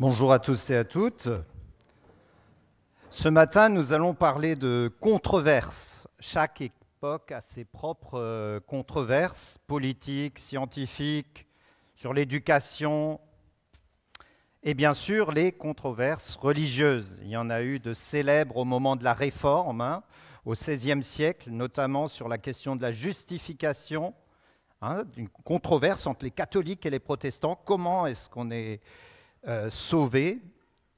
Bonjour à tous et à toutes. Ce matin, nous allons parler de controverses. Chaque époque a ses propres euh, controverses politiques, scientifiques, sur l'éducation et bien sûr les controverses religieuses. Il y en a eu de célèbres au moment de la Réforme, hein, au XVIe siècle, notamment sur la question de la justification, hein, une controverse entre les catholiques et les protestants. Comment est-ce qu'on est... Euh, sauver,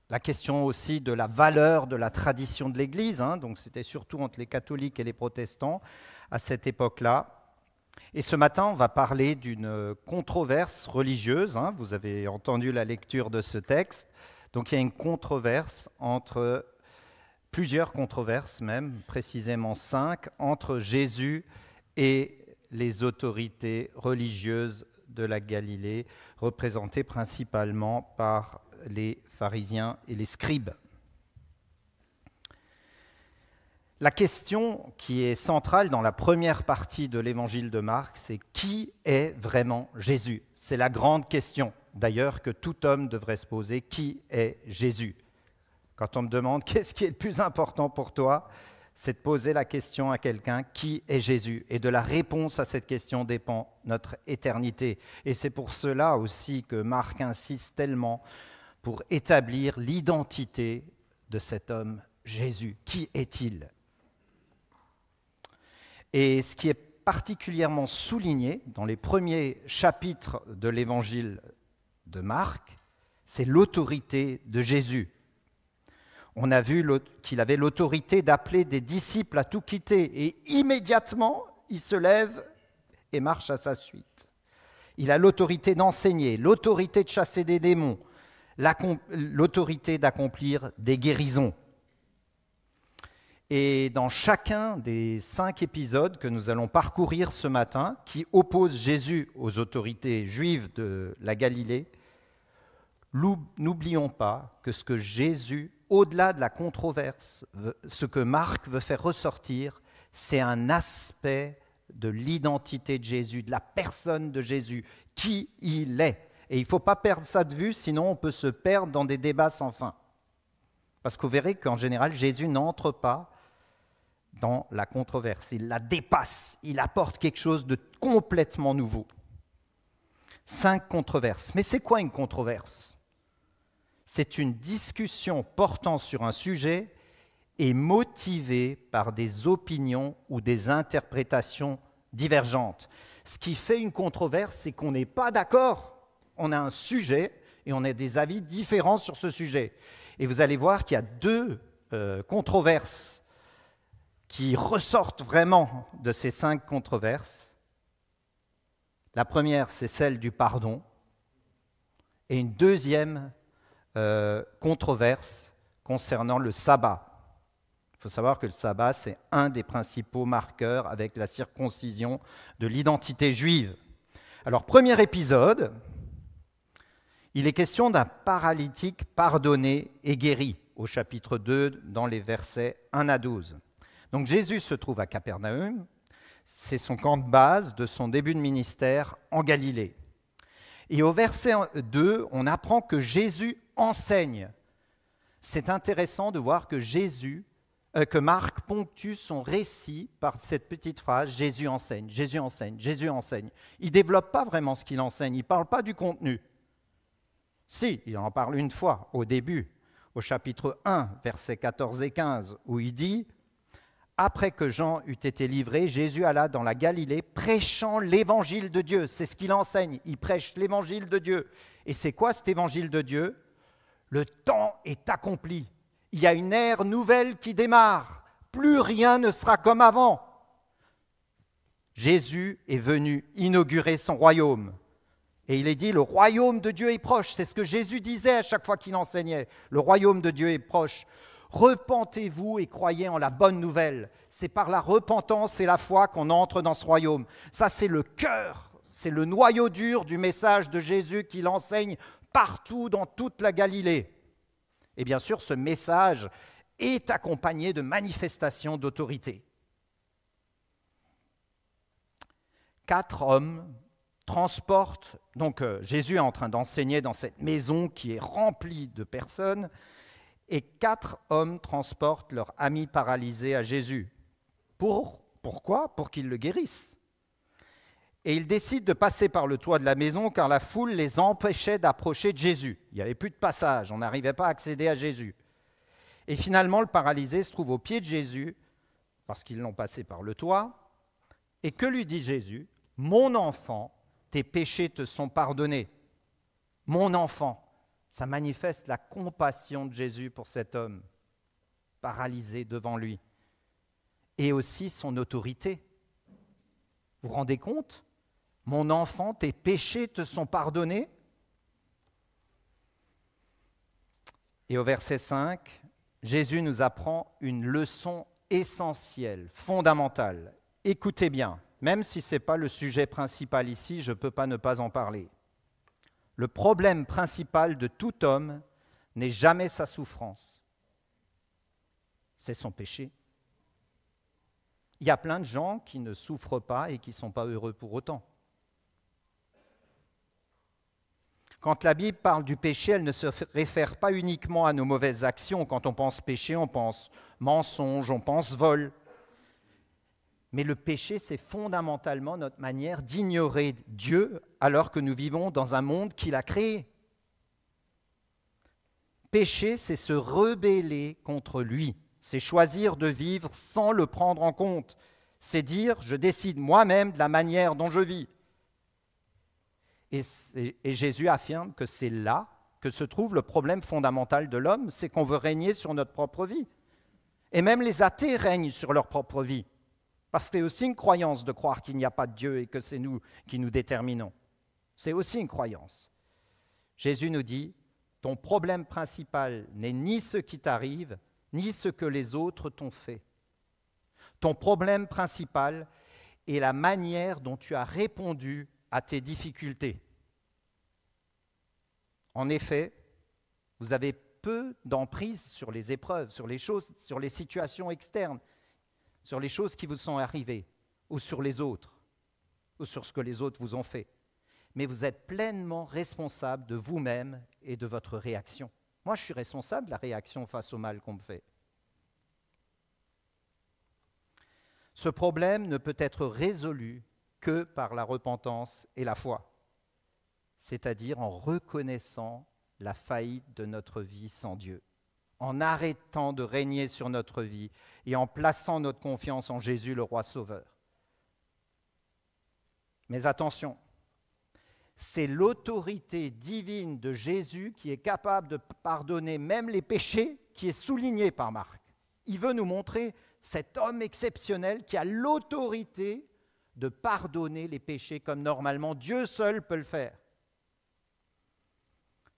La question aussi de la valeur de la tradition de l'Église, hein. donc c'était surtout entre les catholiques et les protestants à cette époque-là. Et ce matin, on va parler d'une controverse religieuse. Hein. vous avez entendu la lecture de ce texte. Donc il y a une controverse entre, plusieurs controverses même, précisément cinq, entre Jésus et les autorités religieuses de la Galilée, représenté principalement par les pharisiens et les scribes. La question qui est centrale dans la première partie de l'évangile de Marc, c'est qui est vraiment Jésus C'est la grande question, d'ailleurs, que tout homme devrait se poser. Qui est Jésus Quand on me demande qu'est-ce qui est le plus important pour toi, c'est de poser la question à quelqu'un, qui est Jésus Et de la réponse à cette question dépend notre éternité. Et c'est pour cela aussi que Marc insiste tellement pour établir l'identité de cet homme Jésus. Qui est-il Et ce qui est particulièrement souligné dans les premiers chapitres de l'évangile de Marc, c'est l'autorité de Jésus on a vu qu'il avait l'autorité d'appeler des disciples à tout quitter et immédiatement il se lève et marche à sa suite. Il a l'autorité d'enseigner, l'autorité de chasser des démons, l'autorité d'accomplir des guérisons. Et dans chacun des cinq épisodes que nous allons parcourir ce matin, qui opposent Jésus aux autorités juives de la Galilée, n'oublions pas que ce que Jésus au-delà de la controverse, ce que Marc veut faire ressortir, c'est un aspect de l'identité de Jésus, de la personne de Jésus, qui il est. Et il ne faut pas perdre ça de vue, sinon on peut se perdre dans des débats sans fin. Parce que vous verrez qu'en général, Jésus n'entre pas dans la controverse, il la dépasse, il apporte quelque chose de complètement nouveau. Cinq controverses. Mais c'est quoi une controverse c'est une discussion portant sur un sujet et motivée par des opinions ou des interprétations divergentes. Ce qui fait une controverse, c'est qu'on n'est pas d'accord. On a un sujet et on a des avis différents sur ce sujet. Et vous allez voir qu'il y a deux euh, controverses qui ressortent vraiment de ces cinq controverses. La première, c'est celle du pardon. Et une deuxième, euh, controverse concernant le sabbat. Il faut savoir que le sabbat, c'est un des principaux marqueurs avec la circoncision de l'identité juive. Alors, premier épisode, il est question d'un paralytique pardonné et guéri au chapitre 2 dans les versets 1 à 12. Donc Jésus se trouve à Capernaum, c'est son camp de base de son début de ministère en Galilée. Et au verset 2, on apprend que Jésus enseigne. C'est intéressant de voir que Jésus, euh, que Marc ponctue son récit par cette petite phrase Jésus enseigne, Jésus enseigne, Jésus enseigne. Il développe pas vraiment ce qu'il enseigne, il ne parle pas du contenu. Si, il en parle une fois au début, au chapitre 1, versets 14 et 15, où il dit après que Jean eut été livré, Jésus alla dans la Galilée prêchant l'évangile de Dieu. C'est ce qu'il enseigne. Il prêche l'évangile de Dieu. Et c'est quoi cet évangile de Dieu le temps est accompli. Il y a une ère nouvelle qui démarre. Plus rien ne sera comme avant. Jésus est venu inaugurer son royaume. Et il est dit, le royaume de Dieu est proche. C'est ce que Jésus disait à chaque fois qu'il enseignait. Le royaume de Dieu est proche. Repentez-vous et croyez en la bonne nouvelle. C'est par la repentance et la foi qu'on entre dans ce royaume. Ça, c'est le cœur, c'est le noyau dur du message de Jésus qu'il enseigne partout dans toute la Galilée. Et bien sûr, ce message est accompagné de manifestations d'autorité. Quatre hommes transportent, donc euh, Jésus est en train d'enseigner dans cette maison qui est remplie de personnes, et quatre hommes transportent leur ami paralysé à Jésus. Pour, pourquoi Pour qu'il le guérisse et ils décident de passer par le toit de la maison car la foule les empêchait d'approcher de Jésus. Il n'y avait plus de passage, on n'arrivait pas à accéder à Jésus. Et finalement, le paralysé se trouve au pied de Jésus parce qu'ils l'ont passé par le toit. Et que lui dit Jésus Mon enfant, tes péchés te sont pardonnés. Mon enfant, ça manifeste la compassion de Jésus pour cet homme paralysé devant lui et aussi son autorité. Vous vous rendez compte mon enfant, tes péchés te sont pardonnés. Et au verset 5, Jésus nous apprend une leçon essentielle, fondamentale. Écoutez bien, même si ce n'est pas le sujet principal ici, je ne peux pas ne pas en parler. Le problème principal de tout homme n'est jamais sa souffrance, c'est son péché. Il y a plein de gens qui ne souffrent pas et qui ne sont pas heureux pour autant. Quand la Bible parle du péché, elle ne se réfère pas uniquement à nos mauvaises actions. Quand on pense péché, on pense mensonge, on pense vol. Mais le péché, c'est fondamentalement notre manière d'ignorer Dieu alors que nous vivons dans un monde qu'il a créé. Péché, c'est se rebeller contre lui, c'est choisir de vivre sans le prendre en compte, c'est dire je décide moi-même de la manière dont je vis et, Jésus affirme que c'est là que se trouve le problème fondamental de l'homme, c'est qu'on veut régner sur notre propre vie. Et même les athées règnent sur leur propre vie. Parce que c'est aussi une croyance de croire qu'il n'y a pas de Dieu et que c'est nous qui nous déterminons. C'est aussi une croyance. Jésus nous dit, ton problème principal n'est ni ce qui t'arrive, ni ce que les autres t'ont fait. Ton problème principal est la manière dont tu as répondu à tes difficultés. En effet, vous avez peu d'emprise sur les épreuves, sur les choses, sur les situations externes, sur les choses qui vous sont arrivées, ou sur les autres, ou sur ce que les autres vous ont fait. Mais vous êtes pleinement responsable de vous-même et de votre réaction. Moi, je suis responsable de la réaction face au mal qu'on me fait. Ce problème ne peut être résolu que par la repentance et la foi c'est-à-dire en reconnaissant la faillite de notre vie sans Dieu, en arrêtant de régner sur notre vie et en plaçant notre confiance en Jésus le roi sauveur. Mais attention, c'est l'autorité divine de Jésus qui est capable de pardonner même les péchés qui est soulignée par Marc. Il veut nous montrer cet homme exceptionnel qui a l'autorité de pardonner les péchés comme normalement Dieu seul peut le faire.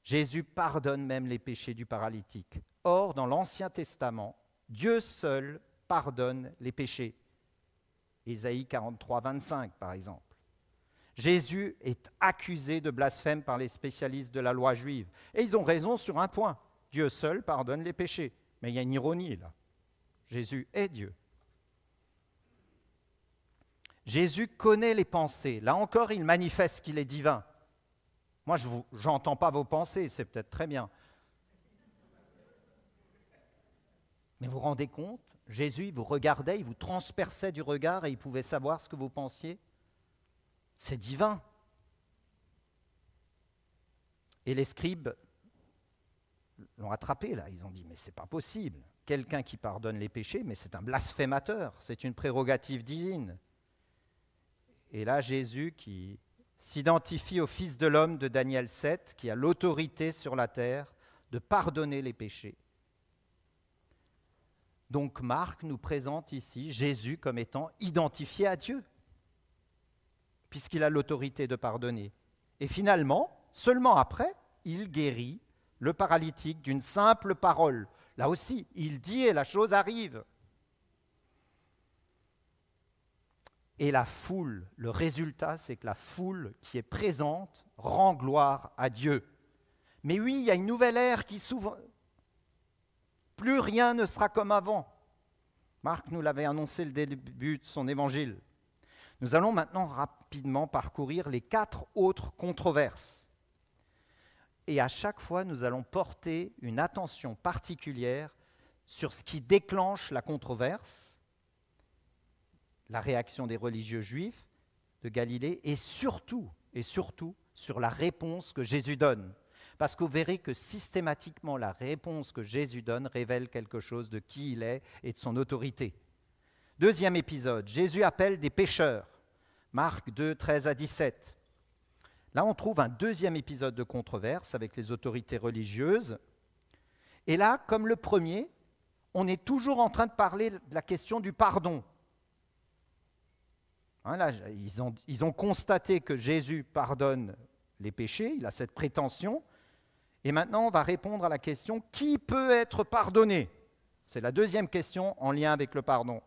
Jésus pardonne même les péchés du paralytique. Or, dans l'Ancien Testament, Dieu seul pardonne les péchés. Ésaïe 43, 25, par exemple. Jésus est accusé de blasphème par les spécialistes de la loi juive. Et ils ont raison sur un point. Dieu seul pardonne les péchés. Mais il y a une ironie là. Jésus est Dieu. Jésus connaît les pensées. Là encore, il manifeste qu'il est divin. Moi, je n'entends pas vos pensées, c'est peut-être très bien. Mais vous vous rendez compte Jésus, il vous regardait, il vous transperçait du regard et il pouvait savoir ce que vous pensiez. C'est divin. Et les scribes l'ont attrapé là. Ils ont dit Mais c'est pas possible. Quelqu'un qui pardonne les péchés, mais c'est un blasphémateur, c'est une prérogative divine. Et là, Jésus, qui s'identifie au Fils de l'homme de Daniel 7, qui a l'autorité sur la terre de pardonner les péchés. Donc Marc nous présente ici Jésus comme étant identifié à Dieu, puisqu'il a l'autorité de pardonner. Et finalement, seulement après, il guérit le paralytique d'une simple parole. Là aussi, il dit et la chose arrive. Et la foule, le résultat, c'est que la foule qui est présente rend gloire à Dieu. Mais oui, il y a une nouvelle ère qui s'ouvre. Plus rien ne sera comme avant. Marc nous l'avait annoncé le début de son évangile. Nous allons maintenant rapidement parcourir les quatre autres controverses. Et à chaque fois, nous allons porter une attention particulière sur ce qui déclenche la controverse, la réaction des religieux juifs de Galilée et surtout, et surtout sur la réponse que Jésus donne. Parce que vous verrez que systématiquement la réponse que Jésus donne révèle quelque chose de qui il est et de son autorité. Deuxième épisode, Jésus appelle des pécheurs. Marc 2, 13 à 17. Là, on trouve un deuxième épisode de controverse avec les autorités religieuses. Et là, comme le premier, on est toujours en train de parler de la question du pardon. Hein, ils ont constaté que Jésus pardonne les péchés, il a cette prétention. Et maintenant, on va répondre à la question qui peut être pardonné C'est la deuxième question en lien avec le pardon.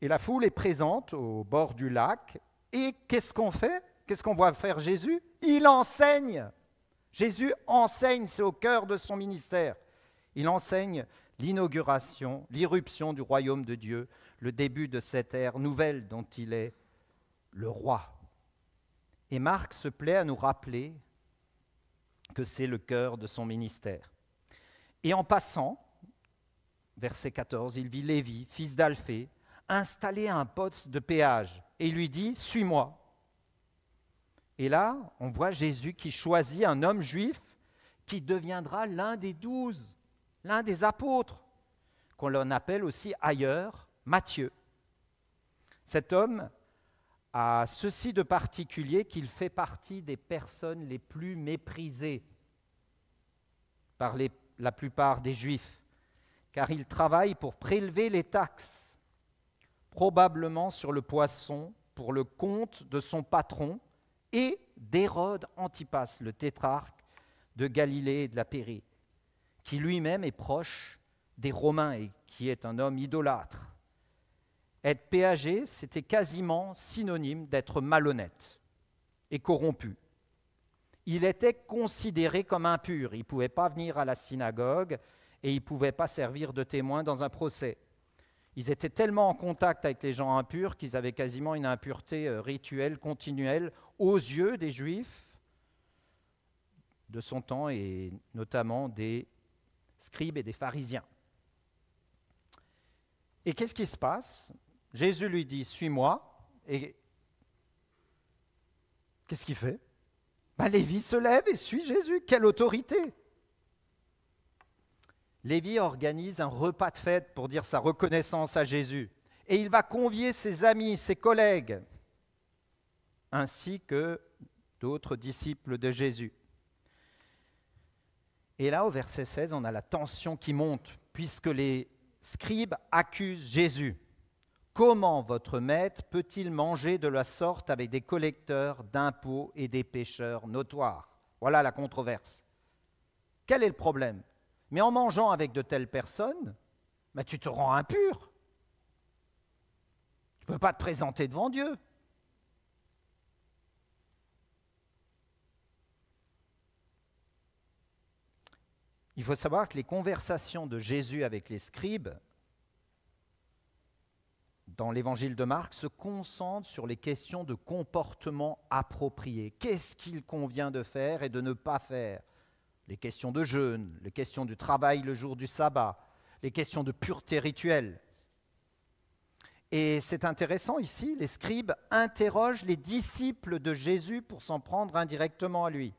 Et la foule est présente au bord du lac. Et qu'est-ce qu'on fait Qu'est-ce qu'on voit faire Jésus Il enseigne. Jésus enseigne, c'est au cœur de son ministère. Il enseigne l'inauguration, l'irruption du royaume de Dieu, le début de cette ère nouvelle dont il est le roi. Et Marc se plaît à nous rappeler que c'est le cœur de son ministère. Et en passant, verset 14, il vit Lévi, fils d'Alphée, à un poste de péage et lui dit Suis-moi. Et là, on voit Jésus qui choisit un homme juif qui deviendra l'un des douze, l'un des apôtres, qu'on l'on appelle aussi ailleurs Matthieu. Cet homme a ceci de particulier qu'il fait partie des personnes les plus méprisées par la plupart des Juifs, car il travaille pour prélever les taxes, probablement sur le poisson, pour le compte de son patron et d'Hérode Antipas, le tétrarque de Galilée et de la Pérée, qui lui-même est proche des Romains et qui est un homme idolâtre. Être péagé, c'était quasiment synonyme d'être malhonnête et corrompu. Il était considéré comme impur. Il ne pouvait pas venir à la synagogue et il ne pouvait pas servir de témoin dans un procès. Ils étaient tellement en contact avec les gens impurs qu'ils avaient quasiment une impureté euh, rituelle continuelle aux yeux des juifs de son temps et notamment des scribes et des pharisiens. Et qu'est-ce qui se passe Jésus lui dit, suis-moi. Et qu'est-ce qu'il fait ben, Lévi se lève et suit Jésus. Quelle autorité Lévi organise un repas de fête pour dire sa reconnaissance à Jésus. Et il va convier ses amis, ses collègues, ainsi que d'autres disciples de Jésus. Et là, au verset 16, on a la tension qui monte, puisque les scribes accusent Jésus. Comment votre maître peut-il manger de la sorte avec des collecteurs d'impôts et des pêcheurs notoires Voilà la controverse. Quel est le problème Mais en mangeant avec de telles personnes, bah, tu te rends impur. Tu ne peux pas te présenter devant Dieu. Il faut savoir que les conversations de Jésus avec les scribes dans l'évangile de Marc, se concentre sur les questions de comportement approprié. Qu'est-ce qu'il convient de faire et de ne pas faire Les questions de jeûne, les questions du travail le jour du sabbat, les questions de pureté rituelle. Et c'est intéressant ici, les scribes interrogent les disciples de Jésus pour s'en prendre indirectement à lui.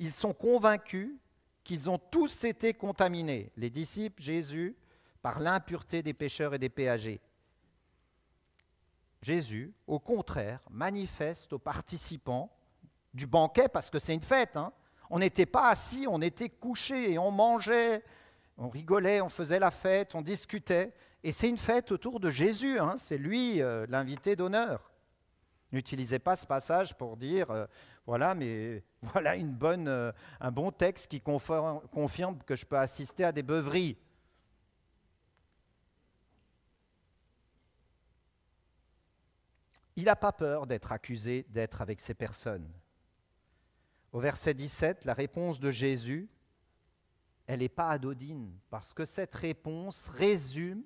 Ils sont convaincus qu'ils ont tous été contaminés, les disciples, Jésus, par l'impureté des pêcheurs et des péagers. Jésus, au contraire, manifeste aux participants du banquet, parce que c'est une fête, hein. on n'était pas assis, on était couchés et on mangeait, on rigolait, on faisait la fête, on discutait. Et c'est une fête autour de Jésus, hein. c'est lui euh, l'invité d'honneur. N'utilisez pas ce passage pour dire, euh, voilà, mais voilà une bonne, euh, un bon texte qui confirme que je peux assister à des beuveries. Il n'a pas peur d'être accusé d'être avec ces personnes. Au verset 17, la réponse de Jésus, elle n'est pas adodine, parce que cette réponse résume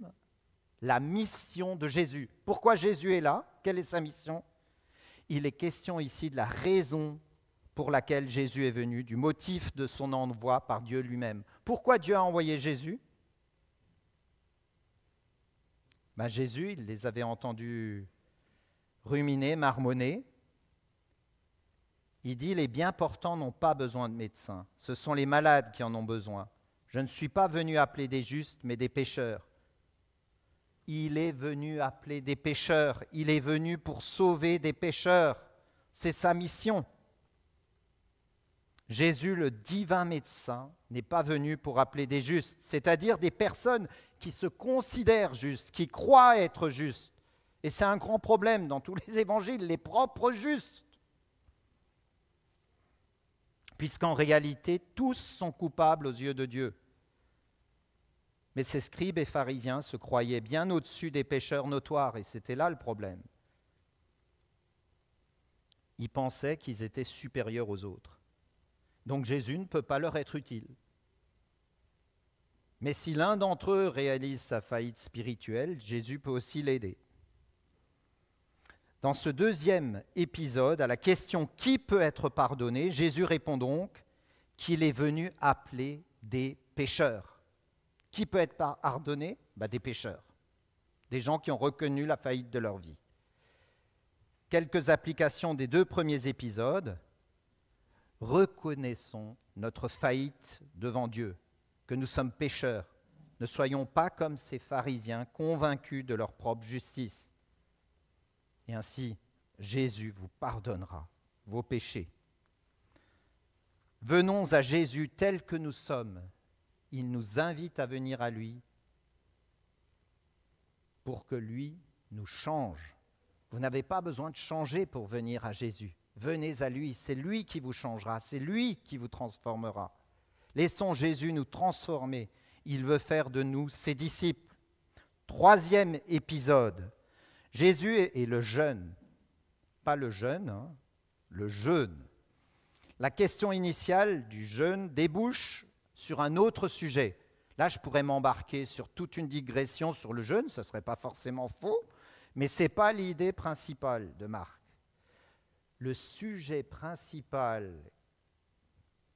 la mission de Jésus. Pourquoi Jésus est là Quelle est sa mission Il est question ici de la raison pour laquelle Jésus est venu, du motif de son envoi par Dieu lui-même. Pourquoi Dieu a envoyé Jésus bah, Jésus, il les avait entendus Ruminé, marmonner. Il dit, les bien portants n'ont pas besoin de médecins, ce sont les malades qui en ont besoin. Je ne suis pas venu appeler des justes, mais des pécheurs. Il est venu appeler des pécheurs, il est venu pour sauver des pécheurs. C'est sa mission. Jésus, le divin médecin, n'est pas venu pour appeler des justes, c'est-à-dire des personnes qui se considèrent justes, qui croient être justes, et c'est un grand problème dans tous les évangiles, les propres justes. Puisqu'en réalité, tous sont coupables aux yeux de Dieu. Mais ces scribes et pharisiens se croyaient bien au-dessus des pécheurs notoires, et c'était là le problème. Ils pensaient qu'ils étaient supérieurs aux autres. Donc Jésus ne peut pas leur être utile. Mais si l'un d'entre eux réalise sa faillite spirituelle, Jésus peut aussi l'aider. Dans ce deuxième épisode, à la question qui peut être pardonné, Jésus répond donc qu'il est venu appeler des pécheurs. Qui peut être pardonné bah, Des pécheurs, des gens qui ont reconnu la faillite de leur vie. Quelques applications des deux premiers épisodes. Reconnaissons notre faillite devant Dieu, que nous sommes pécheurs. Ne soyons pas comme ces pharisiens convaincus de leur propre justice. Et ainsi, Jésus vous pardonnera vos péchés. Venons à Jésus tel que nous sommes. Il nous invite à venir à lui pour que lui nous change. Vous n'avez pas besoin de changer pour venir à Jésus. Venez à lui, c'est lui qui vous changera, c'est lui qui vous transformera. Laissons Jésus nous transformer. Il veut faire de nous ses disciples. Troisième épisode, Jésus est le jeûne, pas le jeûne, hein, le jeûne. La question initiale du jeûne débouche sur un autre sujet. Là, je pourrais m'embarquer sur toute une digression sur le jeûne, ce ne serait pas forcément faux, mais ce n'est pas l'idée principale de Marc. Le sujet principal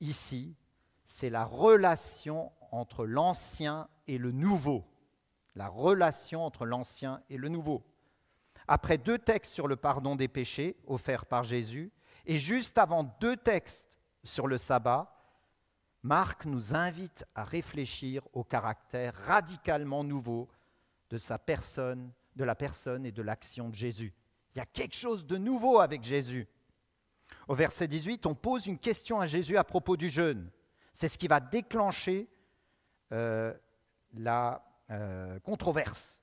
ici, c'est la relation entre l'Ancien et le Nouveau. La relation entre l'Ancien et le Nouveau après deux textes sur le pardon des péchés offerts par Jésus, et juste avant deux textes sur le sabbat, Marc nous invite à réfléchir au caractère radicalement nouveau de sa personne, de la personne et de l'action de Jésus. Il y a quelque chose de nouveau avec Jésus. Au verset 18, on pose une question à Jésus à propos du jeûne. C'est ce qui va déclencher euh, la euh, controverse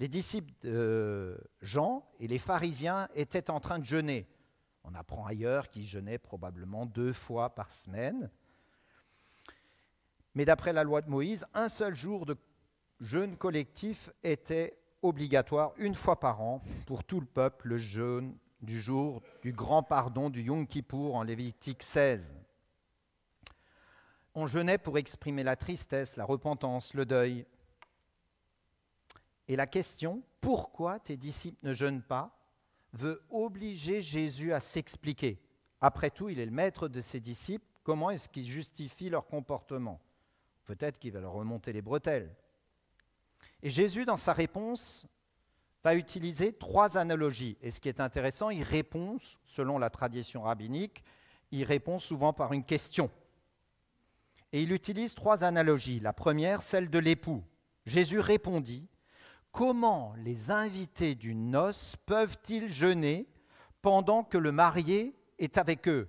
les disciples de Jean et les pharisiens étaient en train de jeûner. On apprend ailleurs qu'ils jeûnaient probablement deux fois par semaine. Mais d'après la loi de Moïse, un seul jour de jeûne collectif était obligatoire une fois par an pour tout le peuple, le jeûne du jour du grand pardon du Yom Kippour en Lévitique 16. On jeûnait pour exprimer la tristesse, la repentance, le deuil, et la question, pourquoi tes disciples ne jeûnent pas, veut obliger Jésus à s'expliquer. Après tout, il est le maître de ses disciples. Comment est-ce qu'il justifie leur comportement Peut-être qu'il va leur remonter les bretelles. Et Jésus, dans sa réponse, va utiliser trois analogies. Et ce qui est intéressant, il répond, selon la tradition rabbinique, il répond souvent par une question. Et il utilise trois analogies. La première, celle de l'époux. Jésus répondit Comment les invités d'une noce peuvent-ils jeûner pendant que le marié est avec eux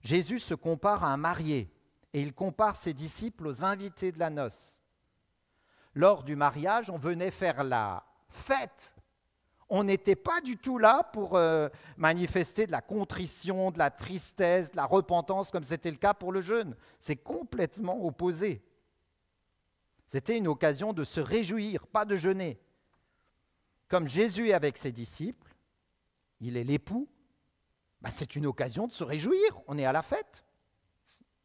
Jésus se compare à un marié et il compare ses disciples aux invités de la noce. Lors du mariage, on venait faire la fête. On n'était pas du tout là pour euh, manifester de la contrition, de la tristesse, de la repentance, comme c'était le cas pour le jeûne. C'est complètement opposé. C'était une occasion de se réjouir, pas de jeûner. Comme Jésus est avec ses disciples, il est l'époux, bah, c'est une occasion de se réjouir, on est à la fête.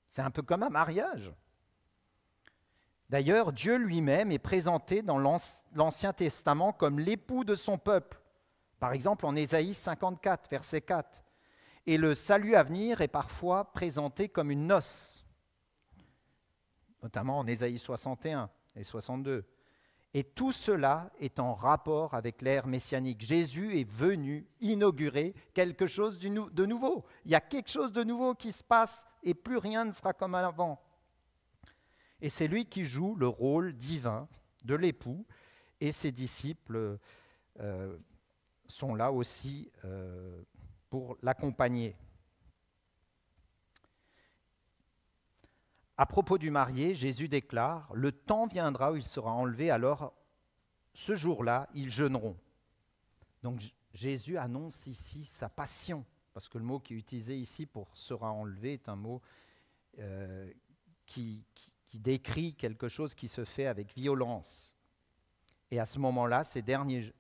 C'est un peu comme un mariage. D'ailleurs, Dieu lui-même est présenté dans l'Ancien Testament comme l'époux de son peuple. Par exemple, en Ésaïe 54, verset 4. Et le salut à venir est parfois présenté comme une noce notamment en Ésaïe 61 et 62. Et tout cela est en rapport avec l'ère messianique. Jésus est venu inaugurer quelque chose de nouveau. Il y a quelque chose de nouveau qui se passe et plus rien ne sera comme avant. Et c'est lui qui joue le rôle divin de l'époux et ses disciples euh, sont là aussi euh, pour l'accompagner. À propos du marié, Jésus déclare, Le temps viendra où il sera enlevé, alors ce jour-là, ils jeûneront. Donc Jésus annonce ici sa passion, parce que le mot qui est utilisé ici pour sera enlevé est un mot euh, qui, décrit quelque chose qui se fait avec violence. Et à ce moment-là, ces derniers,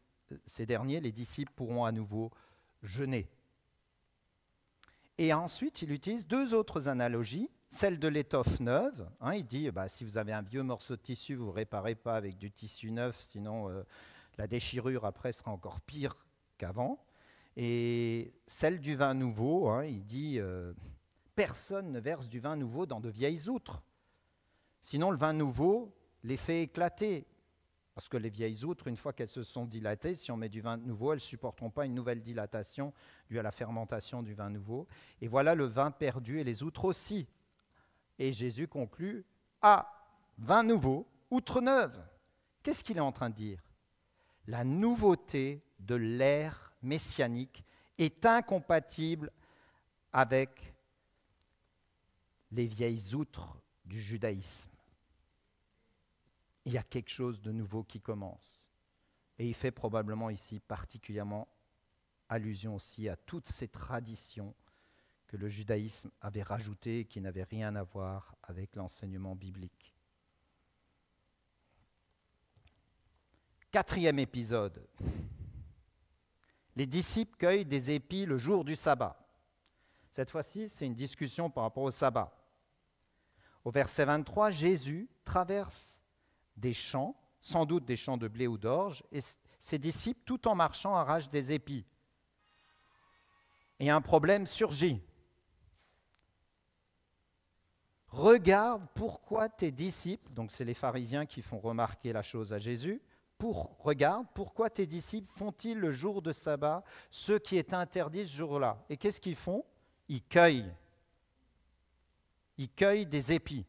ces derniers, les disciples, pourront à nouveau jeûner. Et ensuite, il utilise deux autres analogies celle de l'étoffe neuve, hein, il dit, bah, si vous avez un vieux morceau de tissu, vous ne réparez pas avec du tissu neuf, sinon euh, la déchirure après sera encore pire qu'avant. Et celle du vin nouveau, hein, il dit, euh, personne ne verse du vin nouveau dans de vieilles outres. Sinon, le vin nouveau les fait éclater. Parce que les vieilles outres, une fois qu'elles se sont dilatées, si on met du vin nouveau, elles ne supporteront pas une nouvelle dilatation due à la fermentation du vin nouveau. Et voilà le vin perdu et les outres aussi. Et Jésus conclut Ah, vin nouveau, outre neuve. Qu'est-ce qu'il est en train de dire La nouveauté de l'ère messianique est incompatible avec les vieilles outres du judaïsme. Il y a quelque chose de nouveau qui commence. Et il fait probablement ici particulièrement allusion aussi à toutes ces traditions le judaïsme avait rajouté qui n'avait rien à voir avec l'enseignement biblique. Quatrième épisode. Les disciples cueillent des épis le jour du sabbat. Cette fois-ci, c'est une discussion par rapport au sabbat. Au verset 23, Jésus traverse des champs, sans doute des champs de blé ou d'orge, et ses disciples, tout en marchant, arrachent des épis. Et un problème surgit. Regarde pourquoi tes disciples, donc c'est les pharisiens qui font remarquer la chose à Jésus, pour, regarde pourquoi tes disciples font-ils le jour de sabbat ce qui est interdit ce jour-là. Et qu'est-ce qu'ils font Ils cueillent. Ils cueillent des épis.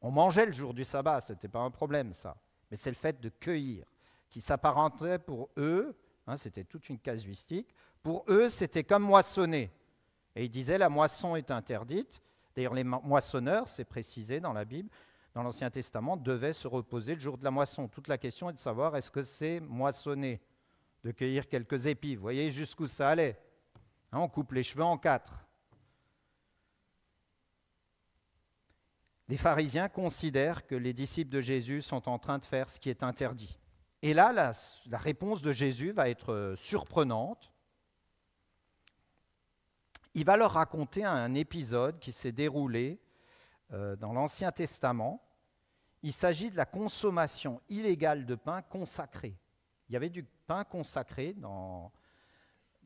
On mangeait le jour du sabbat, ce n'était pas un problème ça. Mais c'est le fait de cueillir, qui s'apparentait pour eux, hein, c'était toute une casuistique, pour eux c'était comme moissonner. Et ils disaient la moisson est interdite, D'ailleurs, les moissonneurs, c'est précisé dans la Bible, dans l'Ancien Testament, devaient se reposer le jour de la moisson. Toute la question est de savoir est-ce que c'est moissonner, de cueillir quelques épis. Vous voyez jusqu'où ça allait. Hein? on coupe les cheveux en quatre. Les pharisiens considèrent que les disciples de Jésus sont en train de faire ce qui est interdit. Et là, la réponse de Jésus va être euh, surprenante il va leur raconter un épisode qui s'est déroulé euh, dans l'Ancien Testament. Il s'agit de la consommation illégale de pain consacré. Il y avait du pain consacré dans,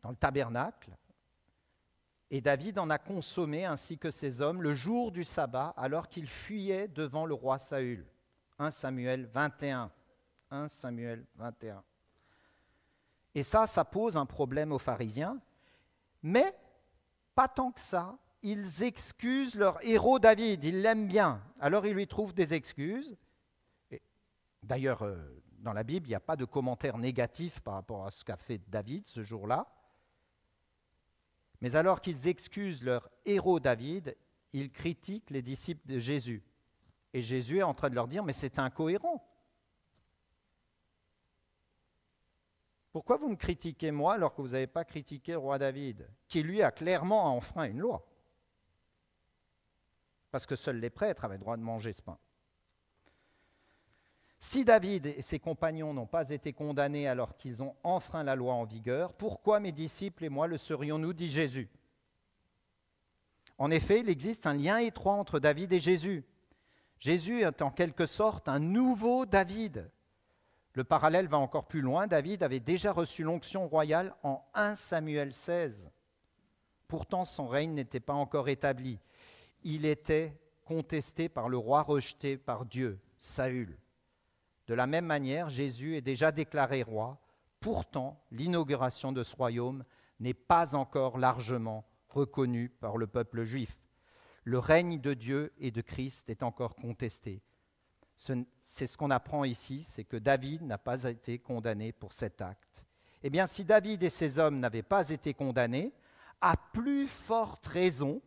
dans le tabernacle, et David en a consommé ainsi que ses hommes le jour du sabbat, alors qu'il fuyait devant le roi Saül. 1 Samuel 21. 1 Samuel 21. Et ça, ça pose un problème aux pharisiens, mais pas tant que ça, ils excusent leur héros David, ils l'aiment bien, alors ils lui trouvent des excuses. D'ailleurs, euh, dans la Bible, il n'y a pas de commentaire négatif par rapport à ce qu'a fait David ce jour-là. Mais alors qu'ils excusent leur héros David, ils critiquent les disciples de Jésus. Et Jésus est en train de leur dire, mais c'est incohérent. Pourquoi vous me critiquez moi alors que vous n'avez pas critiqué le roi David, qui lui a clairement enfreint une loi Parce que seuls les prêtres avaient le droit de manger ce pain. Si David et ses compagnons n'ont pas été condamnés alors qu'ils ont enfreint la loi en vigueur, pourquoi mes disciples et moi le serions-nous dit Jésus. En effet, il existe un lien étroit entre David et Jésus. Jésus est en quelque sorte un nouveau David, le parallèle va encore plus loin. David avait déjà reçu l'onction royale en 1 Samuel 16. Pourtant, son règne n'était pas encore établi. Il était contesté par le roi rejeté par Dieu, Saül. De la même manière, Jésus est déjà déclaré roi. Pourtant, l'inauguration de ce royaume n'est pas encore largement reconnue par le peuple juif. Le règne de Dieu et de Christ est encore contesté. C'est ce qu'on apprend ici, c'est que David n'a pas été condamné pour cet acte. Eh bien, si David et ses hommes n'avaient pas été condamnés, à plus forte raison,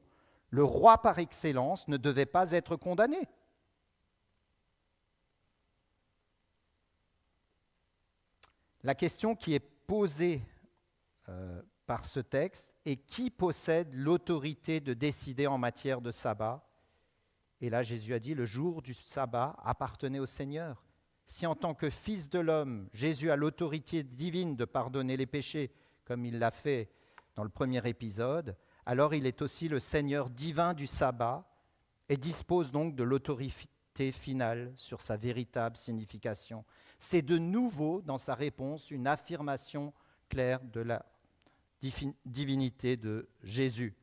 le roi par excellence ne devait pas être condamné. La question qui est posée euh, par ce texte est qui possède l'autorité de décider en matière de sabbat et là, Jésus a dit, le jour du sabbat appartenait au Seigneur. Si en tant que Fils de l'homme, Jésus a l'autorité divine de pardonner les péchés, comme il l'a fait dans le premier épisode, alors il est aussi le Seigneur divin du sabbat et dispose donc de l'autorité finale sur sa véritable signification. C'est de nouveau dans sa réponse une affirmation claire de la divinité de Jésus.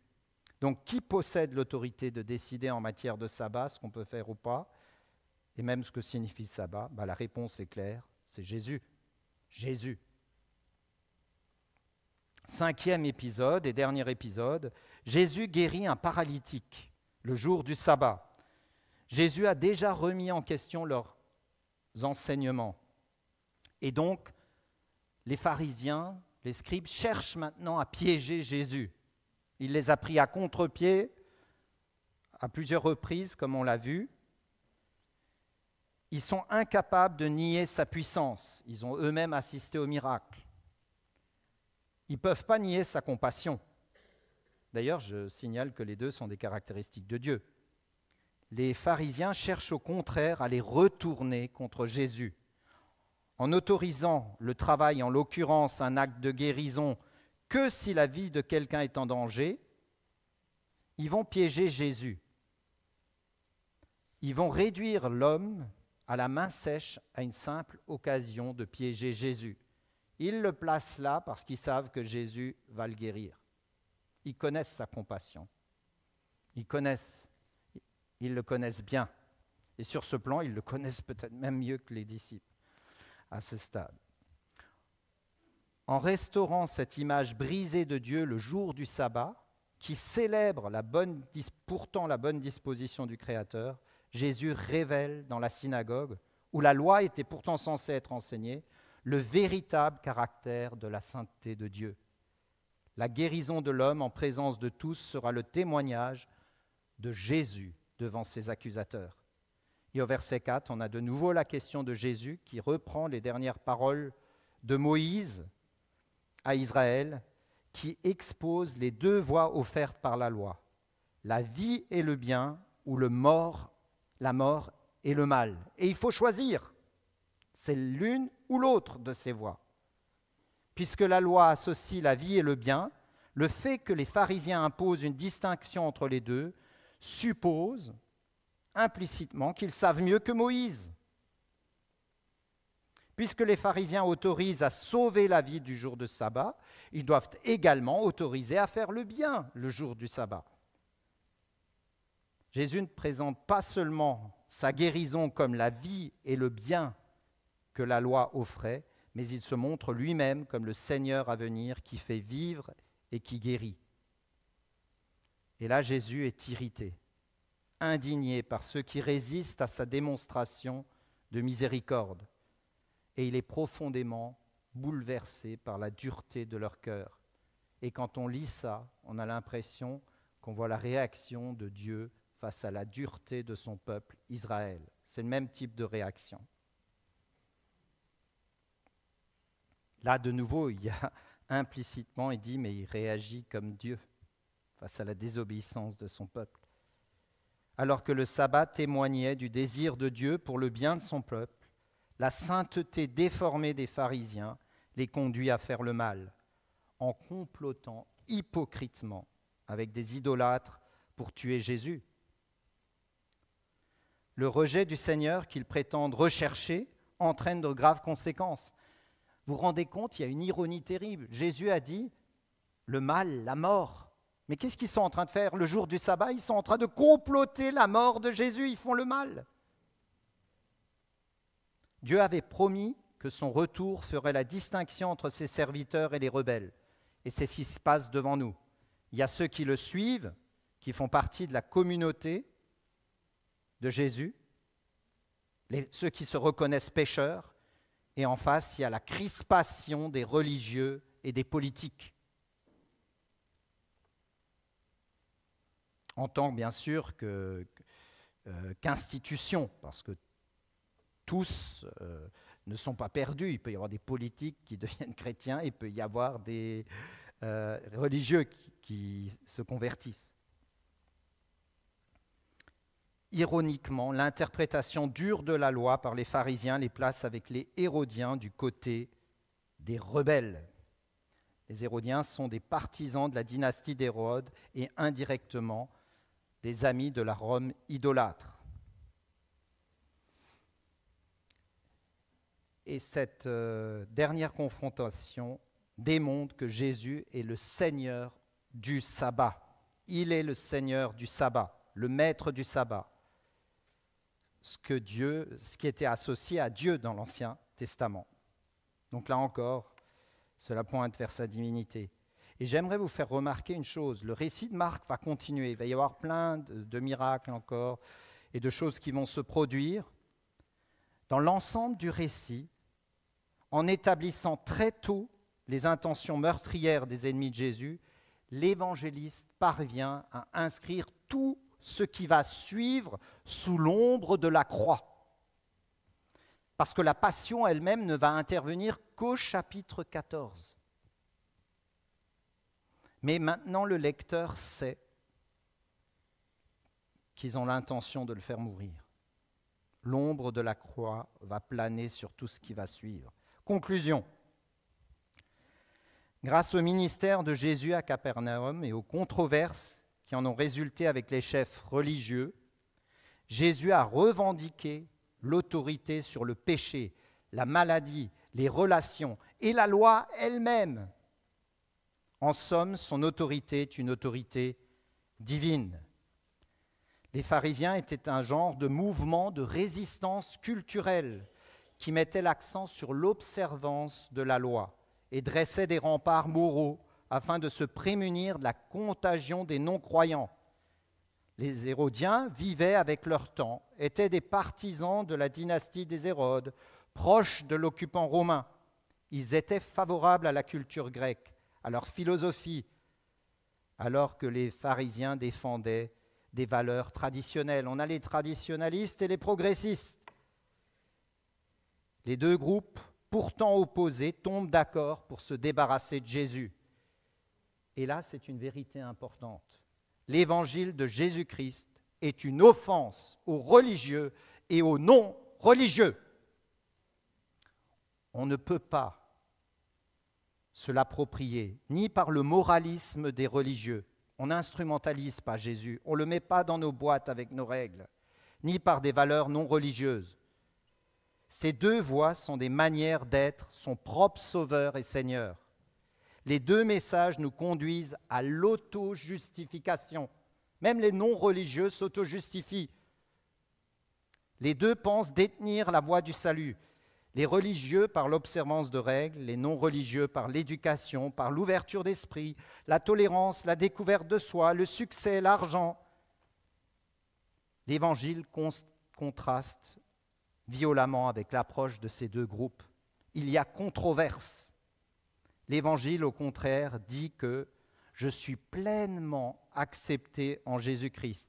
Donc qui possède l'autorité de décider en matière de sabbat ce qu'on peut faire ou pas Et même ce que signifie sabbat bah, La réponse est claire, c'est Jésus. Jésus. Cinquième épisode et dernier épisode, Jésus guérit un paralytique le jour du sabbat. Jésus a déjà remis en question leurs enseignements. Et donc, les pharisiens, les scribes cherchent maintenant à piéger Jésus. Il les a pris à contre-pied à plusieurs reprises, comme on l'a vu. Ils sont incapables de nier sa puissance. Ils ont eux-mêmes assisté au miracle. Ils ne peuvent pas nier sa compassion. D'ailleurs, je signale que les deux sont des caractéristiques de Dieu. Les pharisiens cherchent au contraire à les retourner contre Jésus. En autorisant le travail, en l'occurrence un acte de guérison que si la vie de quelqu'un est en danger, ils vont piéger Jésus. Ils vont réduire l'homme à la main sèche à une simple occasion de piéger Jésus. Ils le placent là parce qu'ils savent que Jésus va le guérir. Ils connaissent sa compassion. Ils connaissent, ils le connaissent bien. Et sur ce plan, ils le connaissent peut-être même mieux que les disciples à ce stade en restaurant cette image brisée de Dieu le jour du sabbat, qui célèbre pourtant la bonne disposition du Créateur, Jésus révèle dans la synagogue, où la loi était pourtant censée être enseignée, le véritable caractère de la sainteté de Dieu. La guérison de l'homme en présence de tous sera le témoignage de Jésus devant ses accusateurs. Et au verset 4, on a de nouveau la question de Jésus qui reprend les dernières paroles de Moïse à Israël qui expose les deux voies offertes par la loi, la vie et le bien ou le mort, la mort et le mal. Et il faut choisir. C'est l'une ou l'autre de ces voies. Puisque la loi associe la vie et le bien, le fait que les pharisiens imposent une distinction entre les deux suppose implicitement qu'ils savent mieux que Moïse Puisque les pharisiens autorisent à sauver la vie du jour de sabbat, ils doivent également autoriser à faire le bien le jour du sabbat. Jésus ne présente pas seulement sa guérison comme la vie et le bien que la loi offrait, mais il se montre lui-même comme le Seigneur à venir qui fait vivre et qui guérit. Et là, Jésus est irrité, indigné par ceux qui résistent à sa démonstration de miséricorde et il est profondément bouleversé par la dureté de leur cœur. Et quand on lit ça, on a l'impression qu'on voit la réaction de Dieu face à la dureté de son peuple Israël. C'est le même type de réaction. Là, de nouveau, il y a implicitement, il dit, mais il réagit comme Dieu face à la désobéissance de son peuple. Alors que le sabbat témoignait du désir de Dieu pour le bien de son peuple, la sainteté déformée des pharisiens les conduit à faire le mal, en complotant hypocritement avec des idolâtres pour tuer Jésus. Le rejet du Seigneur qu'ils prétendent rechercher entraîne de graves conséquences. Vous vous rendez compte, il y a une ironie terrible. Jésus a dit le mal, la mort. Mais qu'est-ce qu'ils sont en train de faire Le jour du sabbat, ils sont en train de comploter la mort de Jésus, ils font le mal. Dieu avait promis que son retour ferait la distinction entre ses serviteurs et les rebelles. Et c'est ce qui se passe devant nous. Il y a ceux qui le suivent, qui font partie de la communauté de Jésus, ceux qui se reconnaissent pécheurs, et en face, il y a la crispation des religieux et des politiques. En tant, bien sûr, euh, qu'institution, parce que tous euh, ne sont pas perdus. Il peut y avoir des politiques qui deviennent chrétiens, il peut y avoir des euh, religieux qui se convertissent. Ironiquement, l'interprétation dure de la loi par les pharisiens les place avec les hérodiens du côté des rebelles. Les hérodiens sont des partisans de la dynastie d'Hérode et indirectement des amis de la Rome idolâtre. Et cette euh, dernière confrontation démontre que Jésus est le Seigneur du sabbat. Il est le Seigneur du sabbat, le maître du sabbat. Ce, que Dieu, ce qui était associé à Dieu dans l'Ancien Testament. Donc là encore, cela pointe vers sa divinité. Et j'aimerais vous faire remarquer une chose, le récit de Marc va continuer, il va y avoir plein de miracles encore et de choses qui vont se produire, dans l'ensemble du récit en établissant très tôt les intentions meurtrières des ennemis de Jésus, l'évangéliste parvient à inscrire tout ce qui va suivre sous l'ombre de la croix. Parce que la passion elle-même ne va intervenir qu'au chapitre 14. Mais maintenant le lecteur sait qu'ils ont l'intention de le faire mourir l'ombre de la croix va planer sur tout ce qui va suivre. Conclusion. Grâce au ministère de Jésus à Capernaum et aux controverses qui en ont résulté avec les chefs religieux, Jésus a revendiqué l'autorité sur le péché, la maladie, les relations et la loi elle-même. En somme, son autorité est une autorité divine. Les pharisiens étaient un genre de mouvement de résistance culturelle qui mettait l'accent sur l'observance de la loi et dressait des remparts moraux afin de se prémunir de la contagion des non-croyants. Les Hérodiens vivaient avec leur temps, étaient des partisans de la dynastie des Hérodes, proches de l'occupant romain. Ils étaient favorables à la culture grecque, à leur philosophie, alors que les pharisiens défendaient des valeurs traditionnelles. On a les traditionalistes et les progressistes. Les deux groupes, pourtant opposés, tombent d'accord pour se débarrasser de Jésus. Et là, c'est une vérité importante. L'évangile de Jésus-Christ est une offense aux religieux et aux non-religieux. On ne peut pas se l'approprier, ni par le moralisme des religieux, on n'instrumentalise pas Jésus, on ne le met pas dans nos boîtes avec nos règles, ni par des valeurs non religieuses. Ces deux voies sont des manières d'être son propre Sauveur et Seigneur. Les deux messages nous conduisent à l'auto-justification. Même les non-religieux s'auto-justifient. Les deux pensent détenir la voie du salut les religieux par l'observance de règles, les non-religieux par l'éducation, par l'ouverture d'esprit, la tolérance, la découverte de soi, le succès, l'argent. L'Évangile contraste violemment avec l'approche de ces deux groupes. Il y a controverse. L'Évangile, au contraire, dit que je suis pleinement accepté en Jésus-Christ,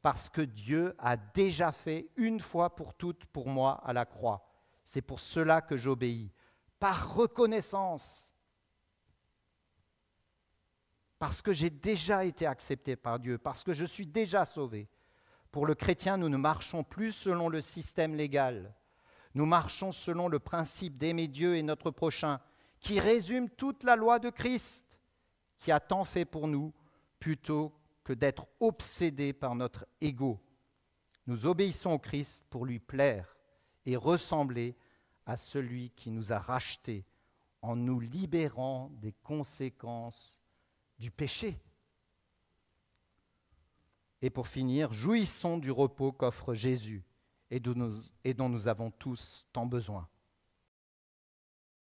parce que Dieu a déjà fait une fois pour toutes pour moi à la croix. C'est pour cela que j'obéis, par reconnaissance, parce que j'ai déjà été accepté par Dieu, parce que je suis déjà sauvé. Pour le chrétien, nous ne marchons plus selon le système légal, nous marchons selon le principe d'aimer Dieu et notre prochain, qui résume toute la loi de Christ, qui a tant fait pour nous, plutôt que d'être obsédé par notre ego. Nous obéissons au Christ pour lui plaire et ressembler à celui qui nous a rachetés en nous libérant des conséquences du péché. Et pour finir, jouissons du repos qu'offre Jésus et, dont nous avons tous tant besoin.